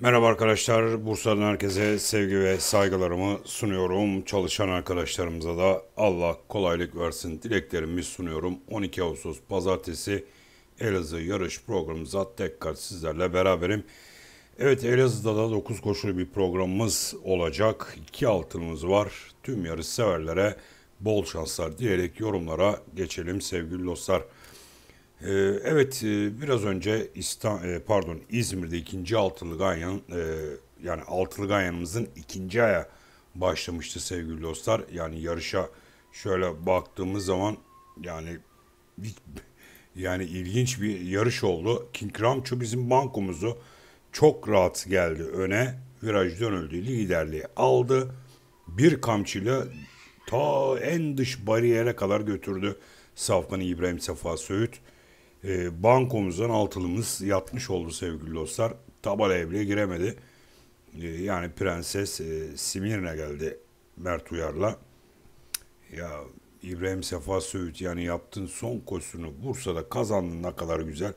Merhaba arkadaşlar. Bursa'dan herkese sevgi ve saygılarımı sunuyorum. Çalışan arkadaşlarımıza da Allah kolaylık versin dileklerimi sunuyorum. 12 Ağustos Pazartesi Elazığ yarış programımıza tekrar sizlerle beraberim. Evet Elazığ'da da 9 koşulu bir programımız olacak. 2 altınımız var. Tüm yarış severlere bol şanslar diyerek yorumlara geçelim sevgili dostlar. Ee, evet e, biraz önce İstan e, pardon İzmir'de ikinci altılı ganyan e, yani altılı ganyanımızın ikinci aya başlamıştı sevgili dostlar. Yani yarışa şöyle baktığımız zaman yani yani ilginç bir yarış oldu. King Ramço bizim bankomuzu çok rahat geldi öne. Viraj dönüldü liderliği aldı. Bir kamçıyla ta en dış bariyere kadar götürdü. Safkan'ı İbrahim Safa Söğüt e, bankomuzdan altılımız yatmış oldu sevgili dostlar. Tabalaya bile giremedi. E, yani Prenses e, Simirne geldi Mert Uyar'la. Ya İbrahim Sefa Söğüt yani yaptın son koşusunu Bursa'da kazandın ne kadar güzel.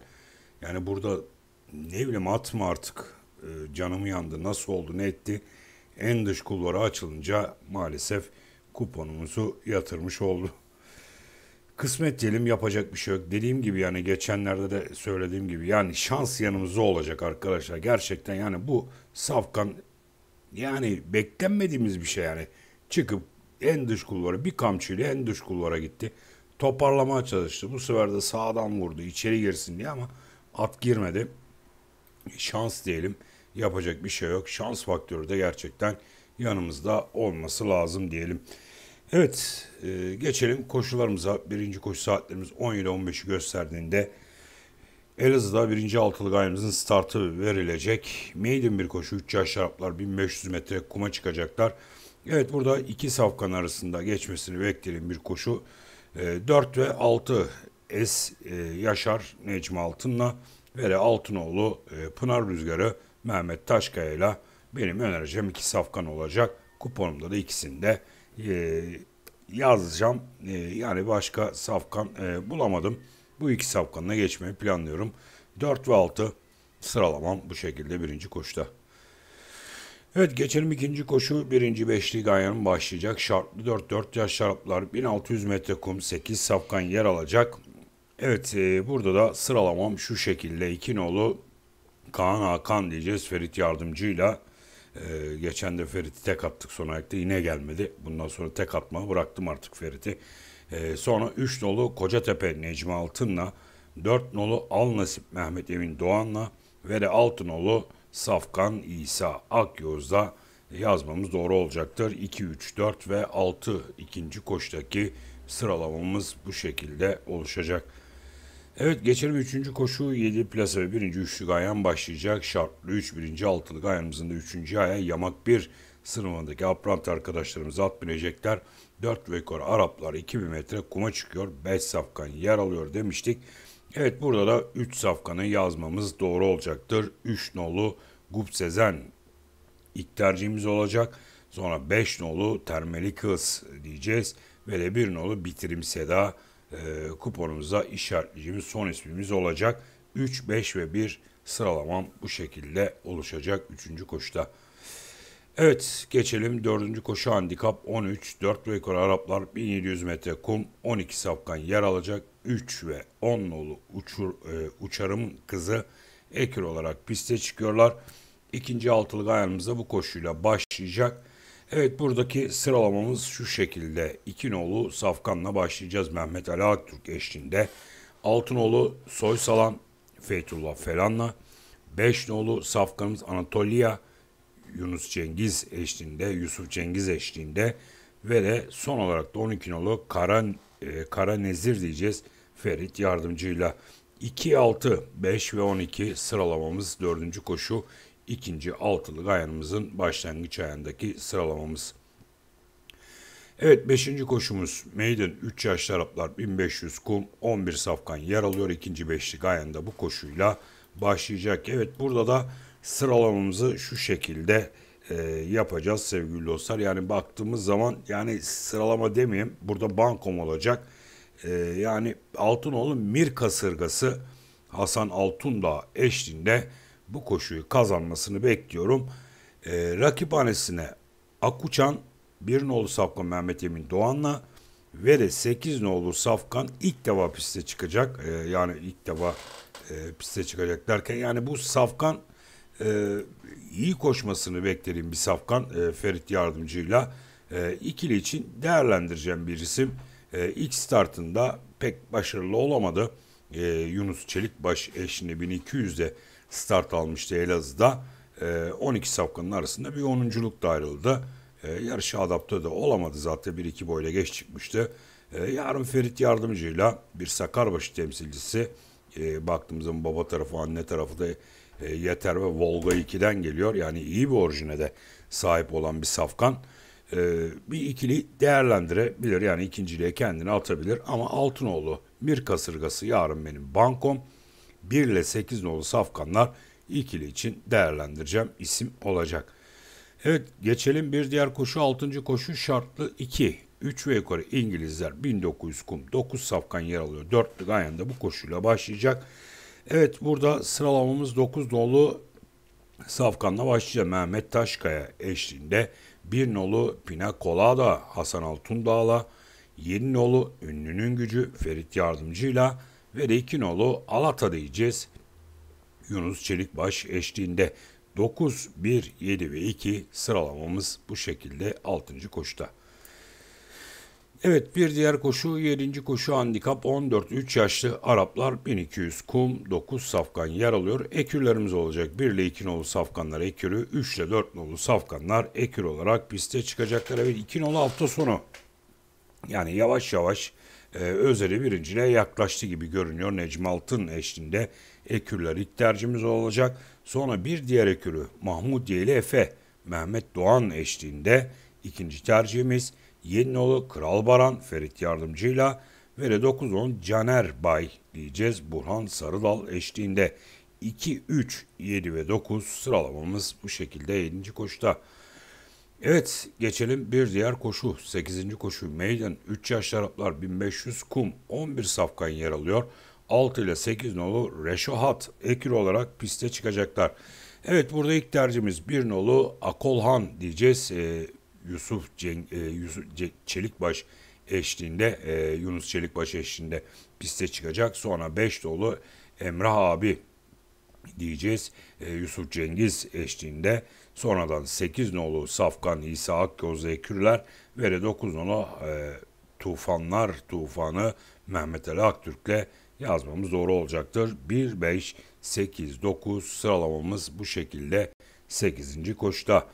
Yani burada ne bileyim atma artık e, ee, canımı yandı nasıl oldu ne etti. En dış kulvara açılınca maalesef kuponumuzu yatırmış oldu kısmet diyelim yapacak bir şey yok. Dediğim gibi yani geçenlerde de söylediğim gibi yani şans yanımızda olacak arkadaşlar. Gerçekten yani bu Safkan yani beklenmediğimiz bir şey yani. Çıkıp en dış kulvara bir kamçıyla en dış kulvara gitti. Toparlamaya çalıştı. Bu sefer de sağdan vurdu içeri girsin diye ama at girmedi. Şans diyelim yapacak bir şey yok. Şans faktörü de gerçekten yanımızda olması lazım diyelim. Evet, e, geçelim koşularımıza. Birinci koşu saatlerimiz 10 ile 15'i gösterdiğinde Elazığ'da birinci altılık ayımızın startı verilecek. Maiden bir koşu, 3 yaş şaraplar 1500 metre kuma çıkacaklar. Evet burada iki safkan arasında geçmesini bekleyelim bir koşu. E, 4 ve 6 S e, Yaşar Necmi Altın'la ve Altınoğlu e, Pınar Rüzgarı Mehmet Taşkaya ile benim önereceğim iki safkan olacak. Kuponumda da ikisinde e, yazacağım. E, yani başka safkan e, bulamadım. Bu iki safkanına geçmeyi planlıyorum. 4 ve 6 sıralamam bu şekilde birinci koşuda. Evet geçelim ikinci koşu. Birinci beşli Ganyan'ın başlayacak. Şartlı 4-4 yaş şaraplar 1600 metre kum 8 safkan yer alacak. Evet e, burada da sıralamam şu şekilde. İki nolu Kaan Hakan diyeceğiz Ferit Yardımcı'yla. Ee, geçen de Ferit'i tek attık son ayakta yine gelmedi. Bundan sonra tek atma bıraktım artık Ferit'i. Ee, sonra 3 nolu Kocatepe Necmi Altın'la, 4 nolu Al Nasip Mehmet Emin Doğan'la ve de 6 nolu Safkan İsa Akyoz'da yazmamız doğru olacaktır. 2, 3, 4 ve 6 ikinci koştaki sıralamamız bu şekilde oluşacak. Evet geçelim üçüncü koşu 7 plasa ve birinci üçlü gayan başlayacak. Şartlı 3 birinci altılı gayanımızın da üçüncü aya yamak 1 sınıfındaki aprant arkadaşlarımız at binecekler. 4 ve yukarı Araplar 2000 metre kuma çıkıyor. 5 safkan yer alıyor demiştik. Evet burada da 3 safkanı yazmamız doğru olacaktır. 3 nolu Gup Sezen ilk tercihimiz olacak. Sonra 5 nolu Termeli Kız diyeceğiz. Ve de 1 nolu Bitirim Seda e, kuponumuza işaretleyeceğimiz son ismimiz olacak. 3, 5 ve 1 sıralamam bu şekilde oluşacak 3. koşuda. Evet geçelim 4. koşu handikap 13. 4 ve Araplar 1700 metre kum 12 safkan yer alacak. 3 ve 10 nolu uçur, e, uçarımın kızı ekir olarak piste çıkıyorlar. İkinci altılık ayağımızda bu koşuyla başlayacak. Evet buradaki sıralamamız şu şekilde. İkinoğlu Safkan'la başlayacağız Mehmet Ali Aktürk eşliğinde. Altınoğlu Soysalan Feytullah Felan'la. Beşnoğlu Safkan'ımız Anatolia Yunus Cengiz eşliğinde, Yusuf Cengiz eşliğinde ve de son olarak da 12 nolu Kara, e, Kara Nezir diyeceğiz Ferit yardımcıyla. 2, 6, 5 ve 12 sıralamamız dördüncü koşu ikinci altılı ayağımızın başlangıç ayağındaki sıralamamız. Evet 5. koşumuz Maiden 3 yaşlı Araplar 1500 kum 11 safkan yer alıyor. ikinci beşlik ayağında bu koşuyla başlayacak. Evet burada da sıralamamızı şu şekilde e, yapacağız sevgili dostlar. Yani baktığımız zaman yani sıralama demeyeyim burada bankom olacak. E, yani Altınoğlu Mir kasırgası Hasan Altundağ eşliğinde bu koşuyu kazanmasını bekliyorum. E, ee, rakiphanesine Akuçan 1 nolu Safkan Mehmet Emin Doğan'la ve de 8 nolu Safkan ilk defa piste çıkacak. E, yani ilk defa e, piste çıkacak derken yani bu Safkan e, iyi koşmasını beklediğim bir Safkan e, Ferit yardımcıyla e, ikili için değerlendireceğim bir isim. E, ilk startında pek başarılı olamadı e, Yunus Çelikbaş eşliğinde 1200'de start almıştı Elazığ'da. E, ee, 12 safkanın arasında bir 10'unculuk da ayrıldı. E, ee, yarışa adapte de olamadı zaten 1-2 boyla geç çıkmıştı. E, yarın Ferit Yardımcı'yla bir Sakarbaşı temsilcisi e, baktığımızda baba tarafı anne tarafı da e, yeter ve Volga 2'den geliyor. Yani iyi bir orijine de sahip olan bir safkan e, bir ikili değerlendirebilir. Yani ikinciliğe kendini atabilir. Ama Altınoğlu bir kasırgası yarın benim bankom. 1 ile 8 nolu safkanlar ikili için değerlendireceğim isim olacak. Evet geçelim bir diğer koşu 6. koşu şartlı 2. 3 ve yukarı İngilizler 1900 kum 9 safkan yer alıyor. 4'lü Ganyan da bu koşuyla başlayacak. Evet burada sıralamamız 9 dolu safkanla başlayacak. Mehmet Taşkaya eşliğinde bir nolu Pina Colada Hasan Altundağ'la, yeni nolu Ünlünün Gücü Ferit Yardımcı'yla ve de iki nolu Alata diyeceğiz. Yunus Çelikbaş eşliğinde 9, 1, 7 ve 2 sıralamamız bu şekilde 6. koşuda. Evet bir diğer koşu 7. koşu handikap 14-3 yaşlı Araplar 1200 kum 9 safkan yer alıyor. Ekürlerimiz olacak 1 ile 2 nolu safkanlar ekürü 3 ile 4 nolu safkanlar ekür olarak piste çıkacaklar. Evet 2 nolu hafta sonu yani yavaş yavaş e, Özer'i birinciliğe yaklaştı gibi görünüyor. Necmi Altın eşliğinde ekürler ilk tercihimiz olacak. Sonra bir diğer ekürü Mahmut Yeli Efe Mehmet Doğan eşliğinde ikinci tercihimiz. Yeninoğlu Kral Baran Ferit Yardımcı'yla ve 9-10 Caner Bay diyeceğiz Burhan Sarıdal eşliğinde. 2, 3, 7 ve 9 sıralamamız bu şekilde 7. koşuda. Evet geçelim bir diğer koşu 8. koşu meydan 3 yaş şaraplar 1500 kum 11 safkan yer alıyor. 6 ile 8 nolu Reşohat ekür olarak piste çıkacaklar. Evet burada ilk tercihimiz 1 nolu Akolhan diyeceğiz. Ee, Yusuf, Cenk, e, Yusuf Çelikbaş eşliğinde e, Yunus Çelikbaş eşliğinde piste çıkacak. Sonra 5 dolu Emrah abi diyeceğiz. E, Yusuf Cengiz eşliğinde. Sonradan 8 nolu Safkan İsa Akgöz Ekürler ve 9 nolu e, Tufanlar Tufanı Mehmet Ali Aktürk'le yazmamız doğru olacaktır. 1, 5, 8, 9 sıralamamız bu şekilde 8. koşta.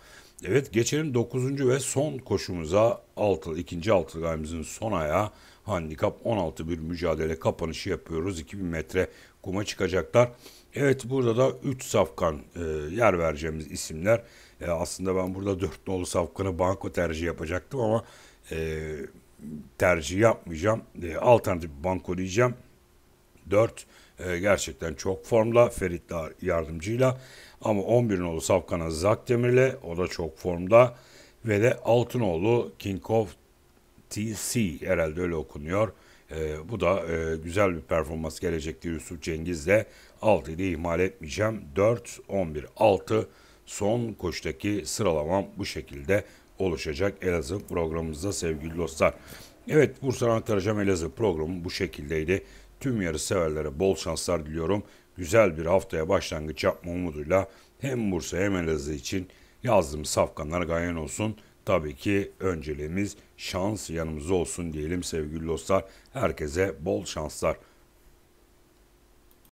Evet geçelim 9. ve son koşumuza altı, ikinci altı gayemizin son ayağı handikap 16 bir mücadele kapanışı yapıyoruz. 2000 metre kuma çıkacaklar. Evet burada da 3 safkan e, yer vereceğimiz isimler. E, aslında ben burada 4 nolu safkanı banko tercih yapacaktım ama e, tercih yapmayacağım. E, alternatif banko diyeceğim. 4 e, gerçekten çok formla Ferit yardımcıyla ama 11 nolu Safkan'a Zak Demir'le o da çok formda. Ve de Altınoğlu King of TC herhalde öyle okunuyor. E, bu da e, güzel bir performans gelecekti Yusuf Cengiz'le. 6'yı da ihmal etmeyeceğim. 4, 11, 6 son koştaki sıralamam bu şekilde oluşacak Elazığ programımızda sevgili dostlar. Evet Bursa aktaracağım Elazığ programı bu şekildeydi. Tüm yarı severlere bol şanslar diliyorum güzel bir haftaya başlangıç yapma umuduyla hem Bursa hem Elazığ için yazdığımız safkanlar gayen olsun. Tabii ki önceliğimiz şans yanımızda olsun diyelim sevgili dostlar. Herkese bol şanslar.